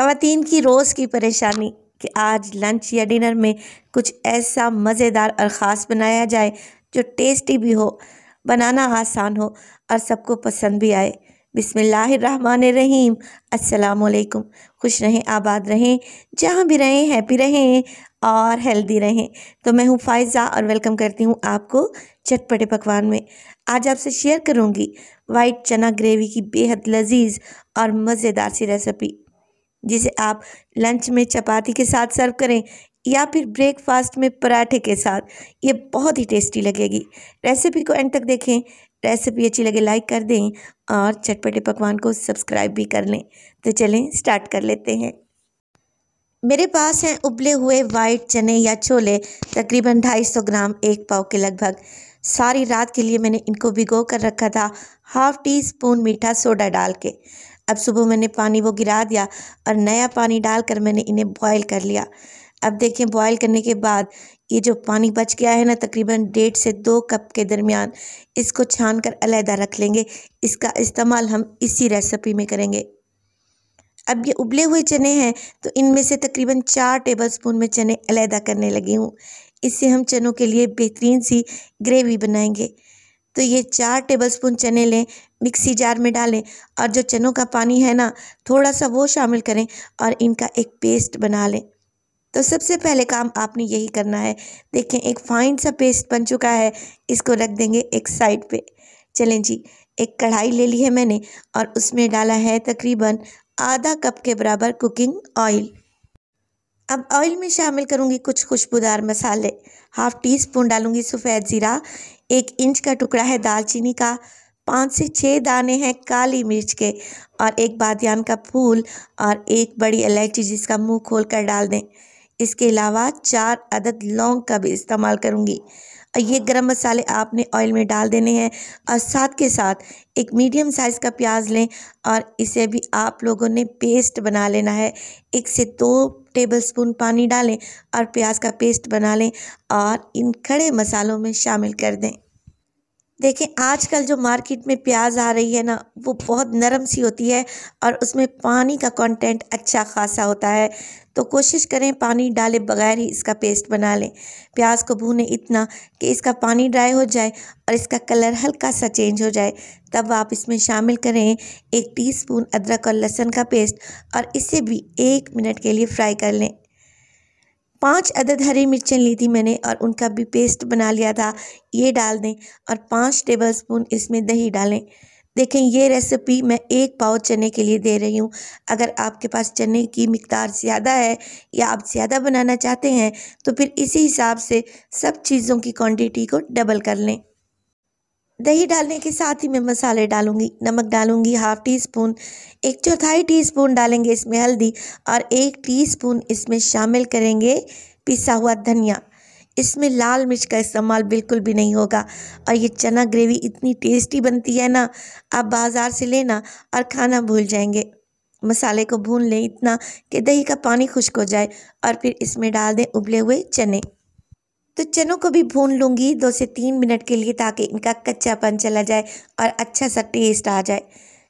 खातन की रोज़ की परेशानी कि आज लंच या डिनर में कुछ ऐसा मज़ेदार और ख़ास बनाया जाए जो टेस्टी भी हो बनाना आसान हो और सबको पसंद भी आए बिसमीम असलकुम खुश रहें आबाद रहें जहाँ भी रहें हैप्पी रहें और हेल्दी रहें तो मैं हूँ फ़ायज़ा और वेलकम करती हूँ आपको चटपटे पकवान में आज आपसे शेयर करूँगी वाइट चना ग्रेवी की बेहद लजीज और मज़ेदार सी रेसिपी जिसे आप लंच में चपाती के साथ सर्व करें या फिर ब्रेकफास्ट में पराठे के साथ ये बहुत ही टेस्टी लगेगी रेसिपी को एंड तक देखें रेसिपी अच्छी लगे लाइक कर दें और चटपटे पकवान को सब्सक्राइब भी कर लें तो चलें स्टार्ट कर लेते हैं मेरे पास हैं उबले हुए वाइट चने या छोले तकरीबन 250 ग्राम एक पाव के लगभग सारी रात के लिए मैंने इनको भिगो कर रखा था हाफ़ टी स्पून मीठा सोडा डाल के अब सुबह मैंने पानी वो गिरा दिया और नया पानी डालकर मैंने इन्हें बॉयल कर लिया अब देखिए बॉयल करने के बाद ये जो पानी बच गया है ना तकरीबन डेढ़ से दो कप के दरमियान इसको छान कर अलहदा रख लेंगे इसका इस्तेमाल हम इसी रेसिपी में करेंगे अब ये उबले हुए चने हैं तो इनमें से तकरीबन चार टेबल स्पून में चने अलहदा करने लगी हूँ इससे हम चनों के लिए बेहतरीन सी ग्रेवी बनाएंगे तो ये चार टेबलस्पून चने लें मिक्सी जार में डालें और जो चनों का पानी है ना थोड़ा सा वो शामिल करें और इनका एक पेस्ट बना लें तो सबसे पहले काम आपने यही करना है देखें एक फाइन सा पेस्ट बन चुका है इसको रख देंगे एक साइड पे चलें जी एक कढ़ाई ले ली है मैंने और उसमें डाला है तकरीबन आधा कप के बराबर कुकिंग ऑयल अब ऑयल में शामिल करूँगी कुछ खुशबूदार मसाले हाफ टी स्पून डालूँगी सफ़ेद ज़ीरा एक इंच का टुकड़ा है दालचीनी का पाँच से छः दाने हैं काली मिर्च के और एक बादियान का फूल और एक बड़ी इलायची जिसका मुंह खोल कर डाल दें इसके अलावा चार अदद लौंग का भी इस्तेमाल करूँगी ये हाँ। गरम मसाले आपने ऑयल में डाल देने हैं और साथ के साथ एक मीडियम साइज़ का प्याज लें और इसे भी आप लोगों ने पेस्ट बना लेना है एक से दो टेबल स्पून पानी डालें और प्याज का पेस्ट बना लें और इन खड़े मसालों में शामिल कर दें देखें आजकल जो मार्केट में प्याज आ रही है ना वो बहुत नरम सी होती है और उसमें पानी का कंटेंट अच्छा खासा होता है तो कोशिश करें पानी डाले बगैर ही इसका पेस्ट बना लें प्याज को भूने इतना कि इसका पानी ड्राई हो जाए और इसका कलर हल्का सा चेंज हो जाए तब आप इसमें शामिल करें एक टीस्पून अदरक और लहसुन का पेस्ट और इसे भी एक मिनट के लिए फ्राई कर लें पाँच अदद हरी मिर्चें ली थी मैंने और उनका भी पेस्ट बना लिया था ये डाल दें और पाँच टेबल स्पून इसमें दही डालें देखें ये रेसिपी मैं एक पाव चने के लिए दे रही हूँ अगर आपके पास चने की मकदार ज़्यादा है या आप ज़्यादा बनाना चाहते हैं तो फिर इसी हिसाब से सब चीज़ों की क्वांटिटी को डबल कर लें दही डालने के साथ ही मैं मसाले डालूंगी नमक डालूंगी हाफ टी स्पून एक चौथाई टी स्पून डालेंगे इसमें हल्दी और एक टी स्पून इसमें शामिल करेंगे पिसा हुआ धनिया इसमें लाल मिर्च का इस्तेमाल बिल्कुल भी नहीं होगा और ये चना ग्रेवी इतनी टेस्टी बनती है ना आप बाज़ार से लेना और खाना भूल जाएंगे मसाले को भून लें इतना कि दही का पानी खुश्क हो जाए और फिर इसमें डाल दें उबले हुए चने तो चनों को भी भून लूँगी दो से तीन मिनट के लिए ताकि इनका कच्चापन चला जाए और अच्छा सा टेस्ट आ जाए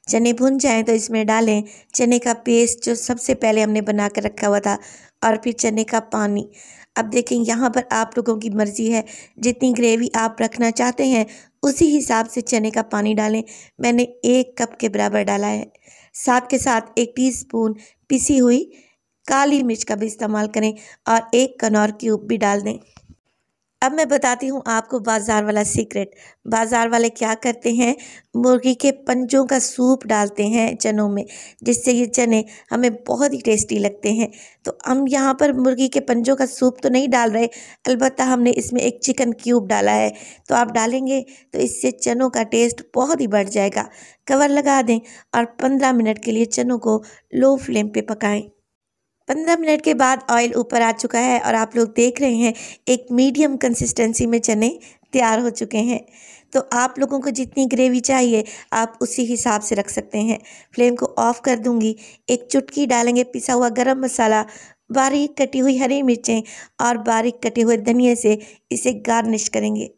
चने भुन जाएँ तो इसमें डालें चने का पेस्ट जो सबसे पहले हमने बना कर रखा हुआ था और फिर चने का पानी अब देखें यहाँ पर आप लोगों की मर्ज़ी है जितनी ग्रेवी आप रखना चाहते हैं उसी हिसाब से चने का पानी डालें मैंने एक कप के बराबर डाला है साथ के साथ एक टीस्पून पिसी हुई काली मिर्च का भी इस्तेमाल करें और एक कनौर क्यूब भी डाल दें अब मैं बताती हूँ आपको बाज़ार वाला सीक्रेट बाज़ार वाले क्या करते हैं मुर्गी के पंजों का सूप डालते हैं चनों में जिससे ये चने हमें बहुत ही टेस्टी लगते हैं तो हम यहाँ पर मुर्गी के पंजों का सूप तो नहीं डाल रहे अलबत्त हमने इसमें एक चिकन क्यूब डाला है तो आप डालेंगे तो इससे चनों का टेस्ट बहुत ही बढ़ जाएगा कवर लगा दें और पंद्रह मिनट के लिए चनों को लो फ्लेम पर पकाएँ पंद्रह मिनट के बाद ऑयल ऊपर आ चुका है और आप लोग देख रहे हैं एक मीडियम कंसिस्टेंसी में चने तैयार हो चुके हैं तो आप लोगों को जितनी ग्रेवी चाहिए आप उसी हिसाब से रख सकते हैं फ्लेम को ऑफ़ कर दूंगी एक चुटकी डालेंगे पिसा हुआ गरम मसाला बारीक कटी हुई हरी मिर्चें और बारीक कटे हुए धनिए से इसे गार्निश करेंगे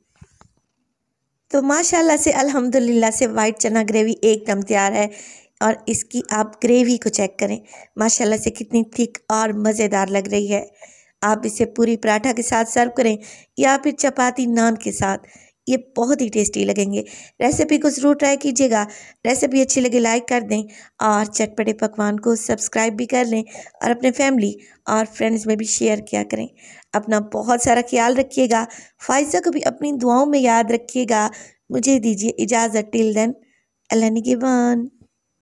तो माशाल्लाह से अल्हम्दुलिल्लाह से वाइट चना ग्रेवी एकदम तैयार है और इसकी आप ग्रेवी को चेक करें माशाल्लाह से कितनी थिक और मज़ेदार लग रही है आप इसे पूरी पराठा के साथ सर्व करें या फिर चपाती नान के साथ ये बहुत ही टेस्टी लगेंगे रेसिपी को ज़रूर ट्राई कीजिएगा रेसिपी अच्छी लगे लाइक कर दें और चटपटे पकवान को सब्सक्राइब भी कर लें और अपने फैमिली और फ्रेंड्स में भी शेयर किया करें अपना बहुत सारा ख्याल रखिएगा फायजा को भी अपनी दुआओं में याद रखिएगा मुझे दीजिए इजाज़त टिल देन अल्लाह निगेबान